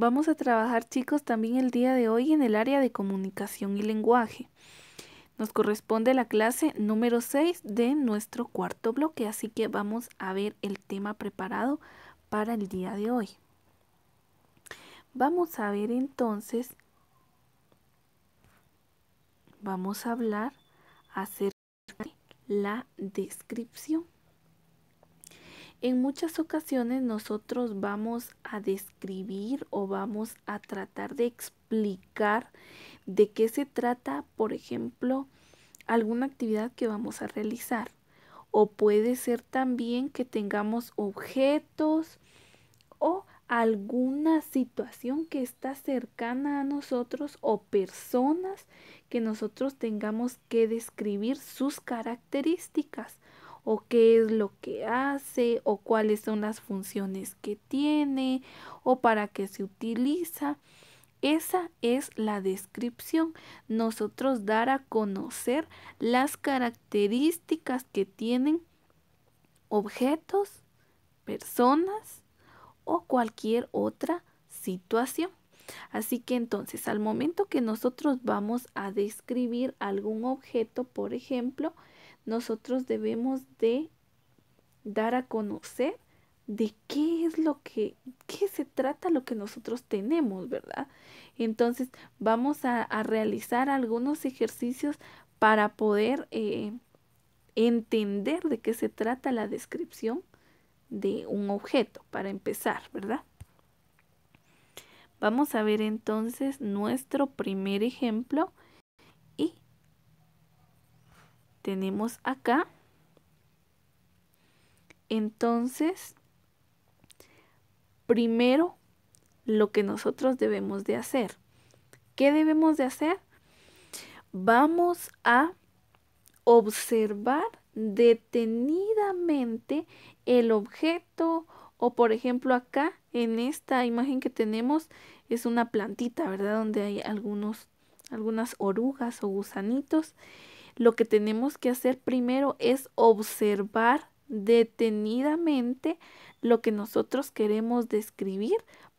Vamos a trabajar chicos también el día de hoy en el área de comunicación y lenguaje. Nos corresponde la clase número 6 de nuestro cuarto bloque, así que vamos a ver el tema preparado para el día de hoy. Vamos a ver entonces, vamos a hablar acerca de la descripción. En muchas ocasiones nosotros vamos a describir o vamos a tratar de explicar de qué se trata, por ejemplo, alguna actividad que vamos a realizar. O puede ser también que tengamos objetos o alguna situación que está cercana a nosotros o personas que nosotros tengamos que describir sus características o qué es lo que hace o cuáles son las funciones que tiene o para qué se utiliza. Esa es la descripción. Nosotros dar a conocer las características que tienen objetos, personas o cualquier otra situación. Así que entonces, al momento que nosotros vamos a describir algún objeto, por ejemplo, nosotros debemos de dar a conocer de qué es lo que, qué se trata lo que nosotros tenemos, ¿verdad? Entonces vamos a, realizar algunos ejercicios para poder eh, entender de qué se trata la descripción de un objeto, para empezar, ¿verdad? Vamos a ver entonces nuestro primer ejemplo tenemos acá. Entonces, primero lo que nosotros debemos de hacer. ¿Qué debemos de hacer? Vamos a observar detenidamente el objeto o por ejemplo acá en esta imagen que tenemos es una plantita, ¿verdad? Donde hay algunos, algunas orugas o gusanitos lo que tenemos que hacer primero es observar detenidamente lo que nosotros queremos describir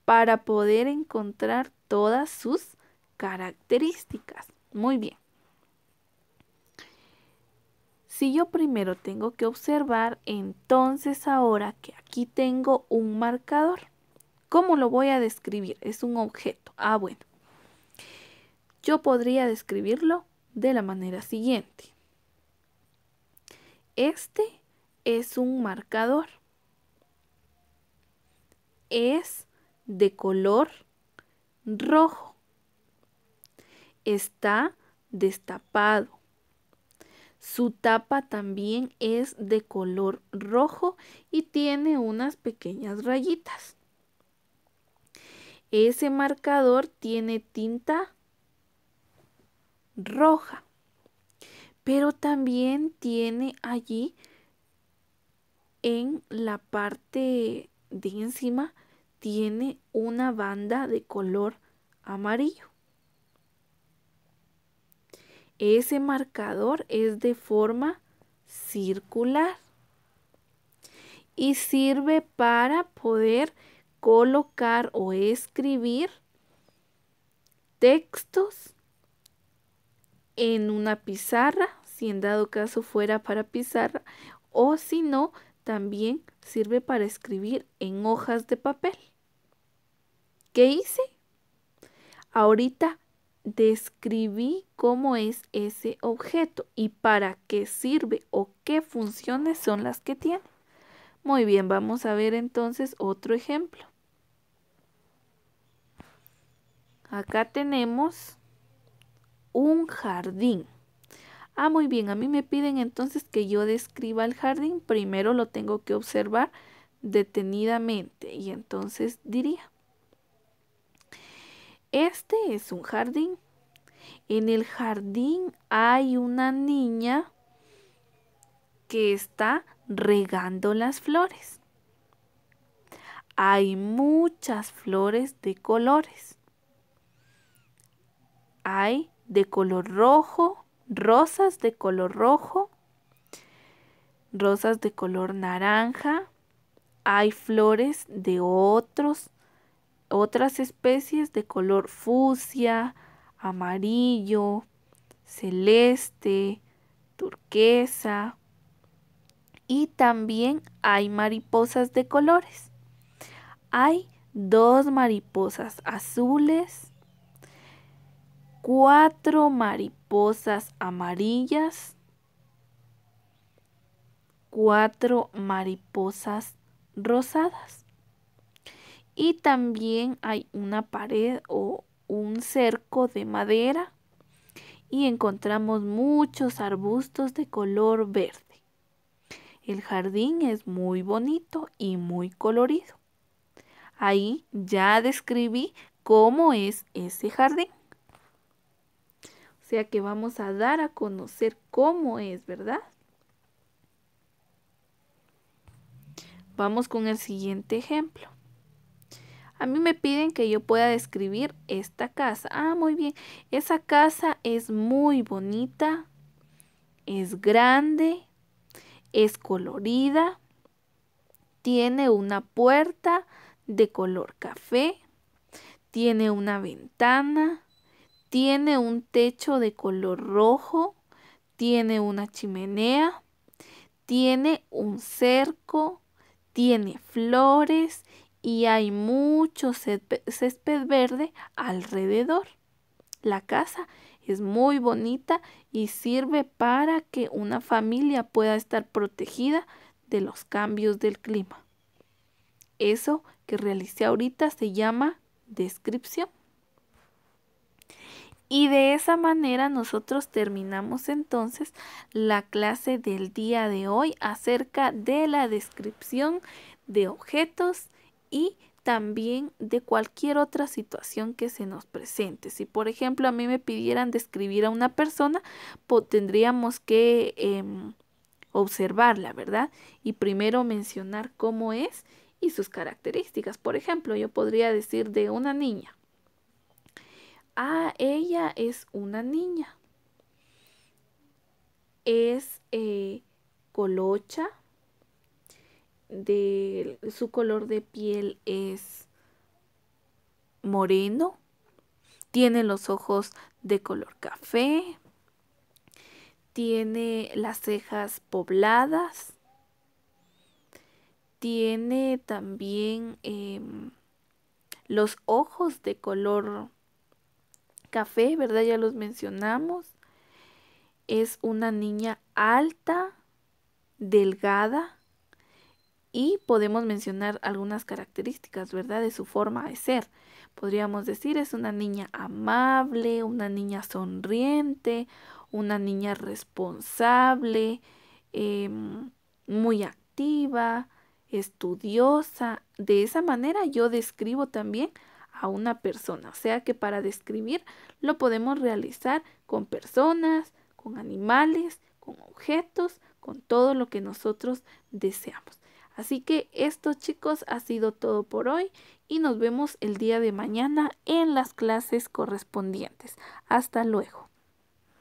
para poder encontrar todas sus características. Muy bien. Si yo primero tengo que observar, entonces ahora que aquí tengo un marcador, ¿cómo lo voy a describir? Es un objeto. Ah, bueno. Yo podría describirlo de la manera siguiente. Este es un marcador. Es de color rojo. Está destapado. Su tapa también es de color rojo y tiene unas pequeñas rayitas. Ese marcador tiene tinta roja. Pero también tiene allí en la parte de encima tiene una banda de color amarillo. Ese marcador es de forma circular y sirve para poder colocar o escribir textos en una pizarra, si en dado caso fuera para pizarra, o si no, también sirve para escribir en hojas de papel. ¿Qué hice? Ahorita describí cómo es ese objeto y para qué sirve o qué funciones son las que tiene. Muy bien, vamos a ver entonces otro ejemplo. Acá tenemos un jardín. Ah, muy bien, a mí me piden entonces que yo describa el jardín. Primero lo tengo que observar detenidamente y entonces diría, este es un jardín. En el jardín hay una niña que está regando las flores. Hay muchas flores de colores. Hay de color rojo, rosas de color rojo, rosas de color naranja, hay flores de otros, otras especies de color fucsia, amarillo, celeste, turquesa y también hay mariposas de colores. Hay dos mariposas azules cuatro mariposas amarillas, cuatro mariposas rosadas. Y también hay una pared o un cerco de madera y encontramos muchos arbustos de color verde. El jardín es muy bonito y muy colorido. Ahí ya describí cómo es ese jardín sea que vamos a dar a conocer cómo es, ¿verdad? Vamos con el siguiente ejemplo. A mí me piden que yo pueda describir esta casa. Ah, muy bien. Esa casa es muy bonita, es grande, es colorida, tiene una puerta de color café, tiene una ventana, tiene un techo de color rojo, tiene una chimenea, tiene un cerco, tiene flores y hay mucho césped verde alrededor. La casa es muy bonita y sirve para que una familia pueda estar protegida de los cambios del clima. Eso que realicé ahorita se llama descripción. Y de esa manera nosotros terminamos entonces la clase del día de hoy acerca de la descripción de objetos y también de cualquier otra situación que se nos presente. Si por ejemplo a mí me pidieran describir a una persona, pues tendríamos que em, observarla, ¿verdad? Y primero mencionar cómo es y sus características. Por ejemplo, yo podría decir de una niña ah, ella es una niña. Es eh, colocha. De, su color de piel es moreno. Tiene los ojos de color café. Tiene las cejas pobladas. Tiene también em, los ojos de color café, ¿verdad? Ya los mencionamos. Es una niña alta, delgada y podemos mencionar algunas características, ¿verdad? De su forma de ser. Podríamos decir es una niña amable, una niña sonriente, una niña responsable, em, muy activa, estudiosa. De esa manera yo describo también a una persona. O sea que para describir lo podemos realizar con personas, con animales, con objetos, con todo lo que nosotros deseamos. Así que esto chicos ha sido todo por hoy y nos vemos el día de mañana en las clases correspondientes. Hasta luego.